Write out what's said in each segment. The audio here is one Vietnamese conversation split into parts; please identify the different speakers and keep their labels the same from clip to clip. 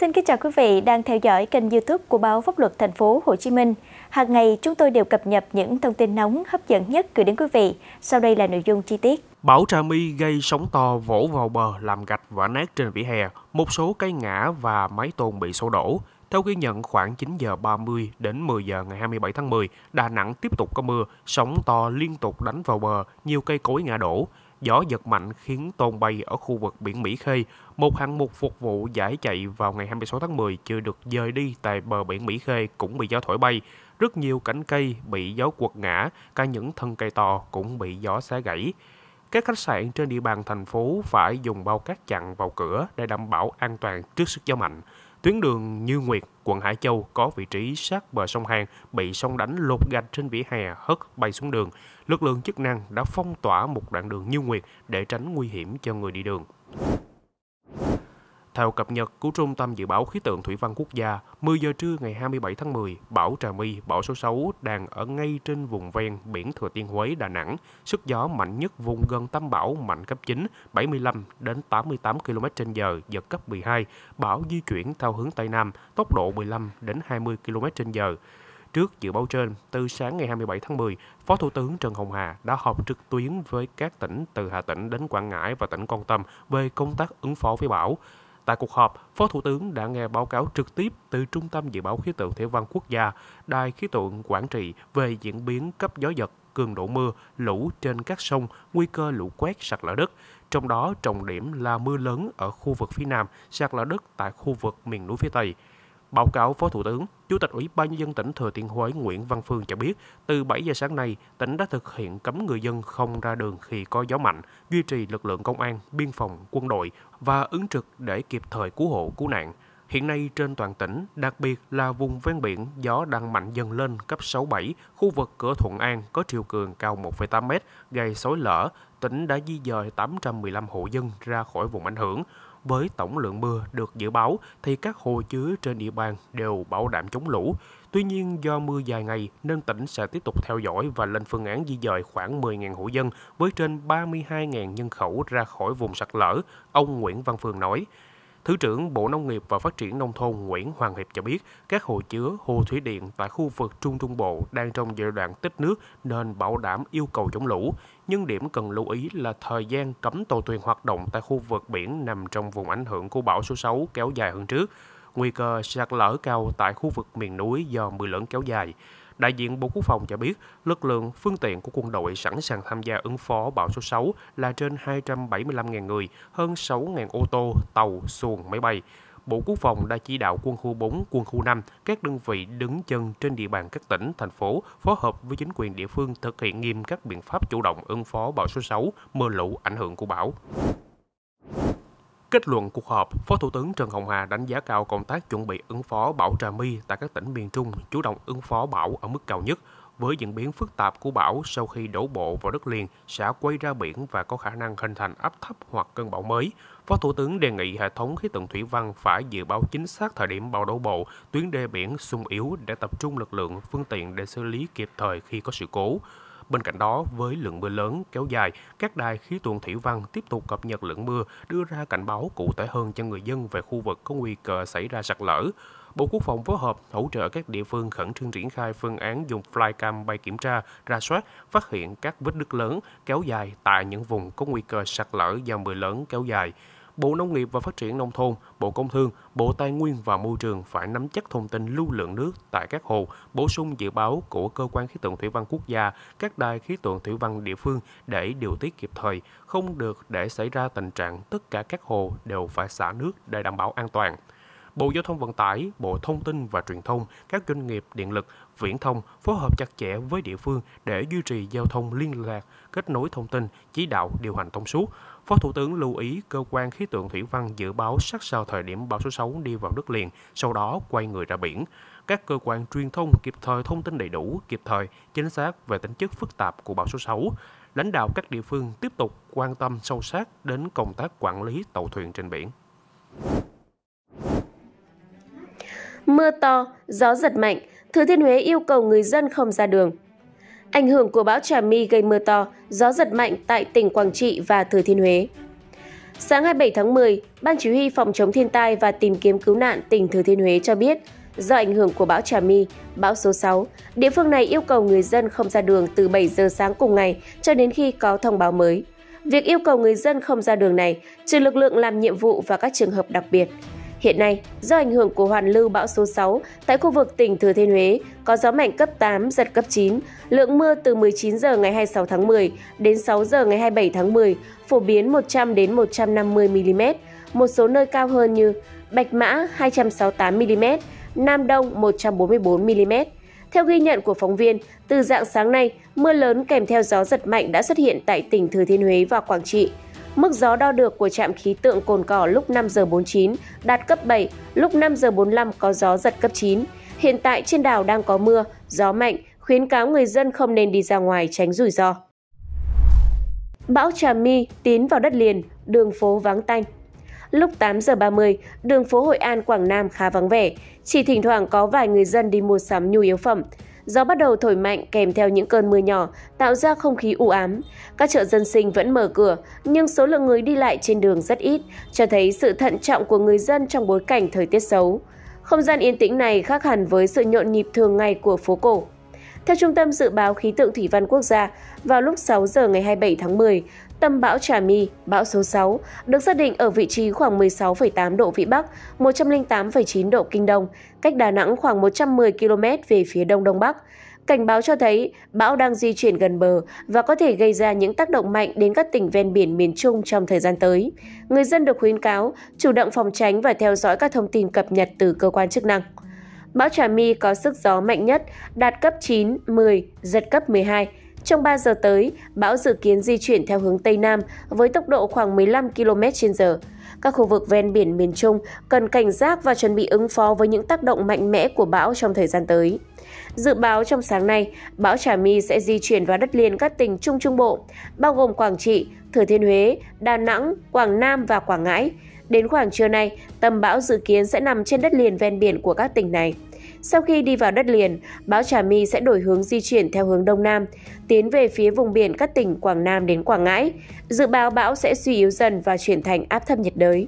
Speaker 1: Xin kính chào quý vị đang theo dõi kênh YouTube của báo Pháp luật Thành phố Hồ Chí Minh. Hàng ngày chúng tôi đều cập nhật những thông tin nóng hấp dẫn nhất gửi đến quý vị. Sau đây là nội dung chi tiết.
Speaker 2: Bão Trà My gây sóng to vỗ vào bờ làm gạch vỡ nát trên vỉa hè, một số cây ngã và mái tôn bị sổ đổ. Theo ghi nhận khoảng 9 giờ 30 đến 10 giờ ngày 27 tháng 10, Đà Nẵng tiếp tục có mưa, sóng to liên tục đánh vào bờ, nhiều cây cối ngã đổ gió giật mạnh khiến tôn bay ở khu vực biển Mỹ Khê. Một hạng mục phục vụ giải chạy vào ngày 26 tháng 10 chưa được dời đi tại bờ biển Mỹ Khê cũng bị gió thổi bay. Rất nhiều cánh cây bị gió quật ngã, cả những thân cây to cũng bị gió xé gãy. Các khách sạn trên địa bàn thành phố phải dùng bao cát chặn vào cửa để đảm bảo an toàn trước sức gió mạnh. Tuyến đường Như Nguyệt, quận Hải Châu có vị trí sát bờ sông Hàn bị sông đánh lột gạch trên vỉa hè hất bay xuống đường. Lực lượng chức năng đã phong tỏa một đoạn đường Như Nguyệt để tránh nguy hiểm cho người đi đường. Theo cập nhật của Trung tâm Dự báo Khí tượng Thủy văn Quốc gia, 10 giờ trưa ngày 27 tháng 10, bão Trà My, bão số 6 đang ở ngay trên vùng ven biển Thừa Thiên Huế, Đà Nẵng. Sức gió mạnh nhất vùng gần tâm bão mạnh cấp 9, 75 đến 88 km/h, giật cấp 12. Bão di chuyển theo hướng Tây Nam, tốc độ 15 đến 20 km/h. Trước dự báo trên, từ sáng ngày 27 tháng 10, Phó Thủ tướng Trần Hồng Hà đã họp trực tuyến với các tỉnh từ Hà Tĩnh đến Quảng Ngãi và tỉnh Con Tâm về công tác ứng phó với bão. Tại cuộc họp, Phó Thủ tướng đã nghe báo cáo trực tiếp từ Trung tâm Dự báo Khí tượng Thủy văn Quốc gia, Đài Khí tượng Quảng Trị về diễn biến cấp gió giật, cường độ mưa, lũ trên các sông, nguy cơ lũ quét sạt lở đất. Trong đó, trọng điểm là mưa lớn ở khu vực phía Nam, sạt lở đất tại khu vực miền núi phía Tây. Báo cáo Phó Thủ tướng, Chủ tịch Ủy ban nhân dân tỉnh Thừa Thiên Huế Nguyễn Văn Phương cho biết, từ 7 giờ sáng nay, tỉnh đã thực hiện cấm người dân không ra đường khi có gió mạnh, duy trì lực lượng công an, biên phòng, quân đội và ứng trực để kịp thời cứu hộ cứu nạn. Hiện nay trên toàn tỉnh, đặc biệt là vùng ven biển, gió đang mạnh dần lên cấp 6-7, khu vực cửa Thuận An có chiều cường cao 1,8 m, gây xối lở, tỉnh đã di dời 815 hộ dân ra khỏi vùng ảnh hưởng với tổng lượng mưa được dự báo thì các hồ chứa trên địa bàn đều bảo đảm chống lũ. Tuy nhiên, do mưa dài ngày nên tỉnh sẽ tiếp tục theo dõi và lên phương án di dời khoảng 10.000 hộ dân với trên 32.000 nhân khẩu ra khỏi vùng sạt lở, ông Nguyễn Văn Phương nói. Thứ trưởng Bộ Nông nghiệp và Phát triển Nông thôn Nguyễn Hoàng Hiệp cho biết, các hồ chứa, hồ thủy điện tại khu vực Trung Trung Bộ đang trong giai đoạn tích nước nên bảo đảm yêu cầu chống lũ nhưng điểm cần lưu ý là thời gian cấm tàu thuyền hoạt động tại khu vực biển nằm trong vùng ảnh hưởng của bão số 6 kéo dài hơn trước. Nguy cơ sạt lở cao tại khu vực miền núi do mưa lớn kéo dài. Đại diện Bộ Quốc phòng cho biết, lực lượng phương tiện của quân đội sẵn sàng tham gia ứng phó bão số 6 là trên 275.000 người, hơn 6.000 ô tô, tàu, xuồng, máy bay. Bộ Quốc phòng đã chỉ đạo quân khu 4, quân khu 5, các đơn vị đứng chân trên địa bàn các tỉnh, thành phố phối hợp với chính quyền địa phương thực hiện nghiêm các biện pháp chủ động ứng phó bão số 6, mưa lũ ảnh hưởng của bão. Kết luận cuộc họp, Phó Thủ tướng Trần Hồng Hà đánh giá cao công tác chuẩn bị ứng phó bão Trà My tại các tỉnh miền Trung, chủ động ứng phó bão ở mức cao nhất, với diễn biến phức tạp của bão sau khi đổ bộ vào đất liền sẽ quay ra biển và có khả năng hình thành áp thấp hoặc cơn bão mới. Phó Thủ tướng đề nghị hệ thống khí tượng thủy văn phải dự báo chính xác thời điểm bão đổ bộ, tuyến đê biển sung yếu để tập trung lực lượng, phương tiện để xử lý kịp thời khi có sự cố. Bên cạnh đó, với lượng mưa lớn kéo dài, các đài khí tượng thủy văn tiếp tục cập nhật lượng mưa, đưa ra cảnh báo cụ thể hơn cho người dân về khu vực có nguy cơ xảy ra sạt lở. Bộ Quốc phòng phối hợp hỗ trợ các địa phương khẩn trương triển khai phương án dùng flycam bay kiểm tra, ra soát, phát hiện các vết đứt lớn kéo dài tại những vùng có nguy cơ sạt lở do mưa lớn kéo dài. Bộ Nông nghiệp và Phát triển Nông thôn, Bộ Công Thương, Bộ Tài nguyên và Môi trường phải nắm chắc thông tin lưu lượng nước tại các hồ, bổ sung dự báo của Cơ quan Khí tượng Thủy văn Quốc gia, các đài khí tượng thủy văn địa phương để điều tiết kịp thời, không được để xảy ra tình trạng tất cả các hồ đều phải xả nước để đảm bảo an toàn. Bộ Giao thông Vận tải, Bộ Thông tin và Truyền thông, các doanh nghiệp điện lực, viễn thông phối hợp chặt chẽ với địa phương để duy trì giao thông liên lạc, kết nối thông tin, chỉ đạo điều hành thông suốt. Phó Thủ tướng lưu ý cơ quan khí tượng thủy văn dự báo sát sao thời điểm bão số 6 đi vào đất liền, sau đó quay người ra biển. Các cơ quan truyền thông kịp thời thông tin đầy đủ, kịp thời, chính xác về tính chất phức tạp của bão số 6. Lãnh đạo các địa phương tiếp tục quan tâm sâu sát đến công tác quản lý tàu thuyền trên biển.
Speaker 1: mưa to, gió giật mạnh, Thừa Thiên Huế yêu cầu người dân không ra đường. Ảnh hưởng của bão Trà My gây mưa to, gió giật mạnh tại tỉnh Quảng Trị và Thừa Thiên Huế. Sáng 27 tháng 10, Ban Chỉ huy Phòng chống thiên tai và tìm kiếm cứu nạn tỉnh Thừa Thiên Huế cho biết, do ảnh hưởng của bão Trà My, bão số 6, địa phương này yêu cầu người dân không ra đường từ 7 giờ sáng cùng ngày cho đến khi có thông báo mới. Việc yêu cầu người dân không ra đường này trừ lực lượng làm nhiệm vụ và các trường hợp đặc biệt. Hiện nay, do ảnh hưởng của hoàn lưu bão số 6 tại khu vực tỉnh Thừa Thiên Huế có gió mạnh cấp 8, giật cấp 9, lượng mưa từ 19 giờ ngày 26 tháng 10 đến 6 giờ ngày 27 tháng 10 phổ biến 100 đến 150 mm, một số nơi cao hơn như Bạch Mã 268 mm, Nam Đông 144 mm. Theo ghi nhận của phóng viên, từ dạng sáng nay, mưa lớn kèm theo gió giật mạnh đã xuất hiện tại tỉnh Thừa Thiên Huế và Quảng Trị. Mức gió đo được của trạm khí tượng Cồn Cỏ lúc 5 giờ 49 đạt cấp 7, lúc 5 giờ 45 có gió giật cấp 9. Hiện tại trên đảo đang có mưa, gió mạnh, khuyến cáo người dân không nên đi ra ngoài tránh rủi ro. Bão Trà My tiến vào đất liền, đường phố vắng tanh. Lúc 8 giờ 30, đường phố Hội An Quảng Nam khá vắng vẻ, chỉ thỉnh thoảng có vài người dân đi mua sắm nhu yếu phẩm. Gió bắt đầu thổi mạnh kèm theo những cơn mưa nhỏ, tạo ra không khí u ám. Các chợ dân sinh vẫn mở cửa, nhưng số lượng người đi lại trên đường rất ít, cho thấy sự thận trọng của người dân trong bối cảnh thời tiết xấu. Không gian yên tĩnh này khác hẳn với sự nhộn nhịp thường ngày của phố cổ. Theo Trung tâm Dự báo Khí tượng Thủy văn Quốc gia, vào lúc 6 giờ ngày 27 tháng 10, tâm bão Trà My, bão số 6, được xác định ở vị trí khoảng 16,8 độ Vĩ Bắc, 108,9 độ Kinh Đông, cách Đà Nẵng khoảng 110 km về phía Đông Đông Bắc. Cảnh báo cho thấy bão đang di chuyển gần bờ và có thể gây ra những tác động mạnh đến các tỉnh ven biển miền Trung trong thời gian tới. Người dân được khuyến cáo chủ động phòng tránh và theo dõi các thông tin cập nhật từ cơ quan chức năng. Bão Trà My có sức gió mạnh nhất đạt cấp 9, 10, giật cấp 12. Trong 3 giờ tới, bão dự kiến di chuyển theo hướng Tây Nam với tốc độ khoảng 15 km h Các khu vực ven biển miền Trung cần cảnh giác và chuẩn bị ứng phó với những tác động mạnh mẽ của bão trong thời gian tới. Dự báo trong sáng nay, bão Trà My sẽ di chuyển vào đất liền các tỉnh Trung Trung Bộ, bao gồm Quảng Trị, Thừa Thiên Huế, Đà Nẵng, Quảng Nam và Quảng Ngãi – Đến khoảng trưa nay, tâm bão dự kiến sẽ nằm trên đất liền ven biển của các tỉnh này. Sau khi đi vào đất liền, bão Trà My sẽ đổi hướng di chuyển theo hướng Đông Nam, tiến về phía vùng biển các tỉnh Quảng Nam đến Quảng Ngãi. Dự báo bão sẽ suy yếu dần và chuyển thành áp thấp nhiệt đới.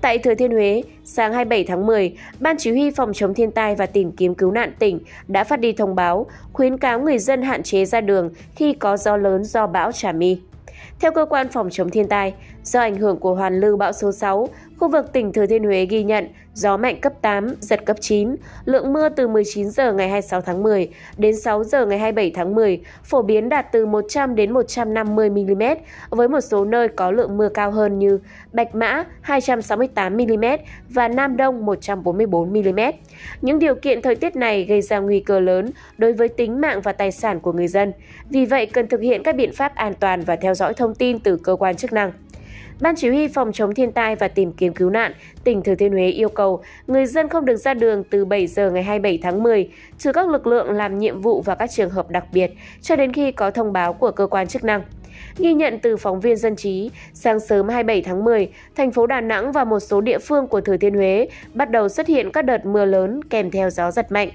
Speaker 1: Tại Thừa Thiên Huế, sáng 27 tháng 10, Ban Chỉ huy Phòng chống thiên tai và tìm kiếm cứu nạn tỉnh đã phát đi thông báo khuyến cáo người dân hạn chế ra đường khi có gió lớn do bão Trà My. Theo cơ quan phòng chống thiên tai, do ảnh hưởng của hoàn lưu bão số 6, Khu vực tỉnh Thừa Thiên Huế ghi nhận gió mạnh cấp 8, giật cấp 9, lượng mưa từ 19 giờ ngày 26 tháng 10 đến 6 giờ ngày 27 tháng 10, phổ biến đạt từ 100 đến 150 mm, với một số nơi có lượng mưa cao hơn như Bạch Mã 268 mm và Nam Đông 144 mm. Những điều kiện thời tiết này gây ra nguy cơ lớn đối với tính mạng và tài sản của người dân. Vì vậy cần thực hiện các biện pháp an toàn và theo dõi thông tin từ cơ quan chức năng. Ban Chỉ huy Phòng chống thiên tai và tìm kiếm cứu nạn tỉnh Thừa Thiên Huế yêu cầu người dân không được ra đường từ 7 giờ ngày 27 tháng 10, trừ các lực lượng làm nhiệm vụ và các trường hợp đặc biệt, cho đến khi có thông báo của cơ quan chức năng. Ghi nhận từ phóng viên dân trí, sáng sớm 27 tháng 10, thành phố Đà Nẵng và một số địa phương của Thừa Thiên Huế bắt đầu xuất hiện các đợt mưa lớn kèm theo gió giật mạnh.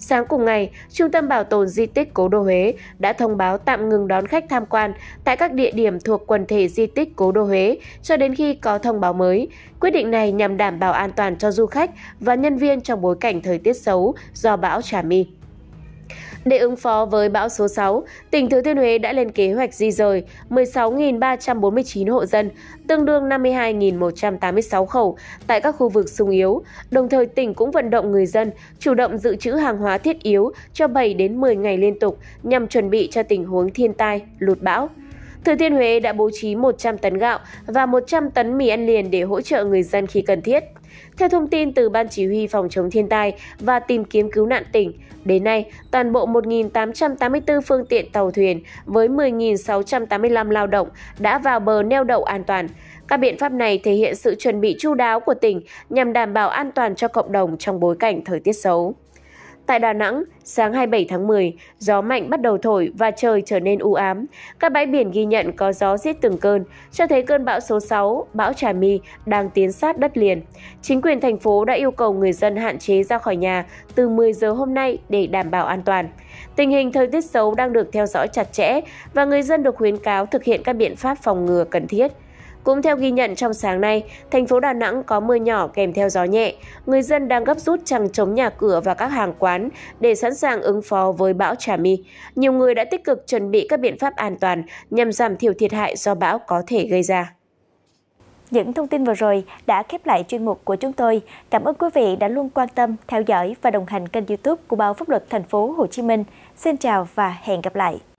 Speaker 1: Sáng cùng ngày, Trung tâm Bảo tồn Di tích Cố Đô Huế đã thông báo tạm ngừng đón khách tham quan tại các địa điểm thuộc quần thể di tích Cố Đô Huế cho đến khi có thông báo mới. Quyết định này nhằm đảm bảo an toàn cho du khách và nhân viên trong bối cảnh thời tiết xấu do bão Trà My. Để ứng phó với bão số 6, tỉnh Thừa Thiên Huế đã lên kế hoạch di rời 16.349 hộ dân, tương đương 52.186 khẩu tại các khu vực sung yếu. Đồng thời, tỉnh cũng vận động người dân chủ động dự trữ hàng hóa thiết yếu cho 7 đến 10 ngày liên tục nhằm chuẩn bị cho tình huống thiên tai, lụt bão. Thừa Thiên Huế đã bố trí 100 tấn gạo và 100 tấn mì ăn liền để hỗ trợ người dân khi cần thiết. Theo thông tin từ Ban Chỉ huy Phòng chống thiên tai và tìm kiếm cứu nạn tỉnh, đến nay toàn bộ 1.884 phương tiện tàu thuyền với 10.685 lao động đã vào bờ neo đậu an toàn. Các biện pháp này thể hiện sự chuẩn bị chu đáo của tỉnh nhằm đảm bảo an toàn cho cộng đồng trong bối cảnh thời tiết xấu. Tại Đà Nẵng, sáng 27 tháng 10, gió mạnh bắt đầu thổi và trời trở nên u ám. Các bãi biển ghi nhận có gió giết từng cơn, cho thấy cơn bão số 6, bão Trà My, đang tiến sát đất liền. Chính quyền thành phố đã yêu cầu người dân hạn chế ra khỏi nhà từ 10 giờ hôm nay để đảm bảo an toàn. Tình hình thời tiết xấu đang được theo dõi chặt chẽ và người dân được khuyến cáo thực hiện các biện pháp phòng ngừa cần thiết. Cũng theo ghi nhận trong sáng nay, thành phố Đà Nẵng có mưa nhỏ kèm theo gió nhẹ. Người dân đang gấp rút chẳng chống nhà cửa và các hàng quán để sẵn sàng ứng phó với bão Trà Mi. Nhiều người đã tích cực chuẩn bị các biện pháp an toàn nhằm giảm thiểu thiệt hại do bão có thể gây ra. Những thông tin vừa rồi đã khép lại chuyên mục của chúng tôi. Cảm ơn quý vị đã luôn quan tâm, theo dõi và đồng hành kênh YouTube của Báo Pháp luật Thành phố Hồ Chí Minh. Xin chào và hẹn gặp lại.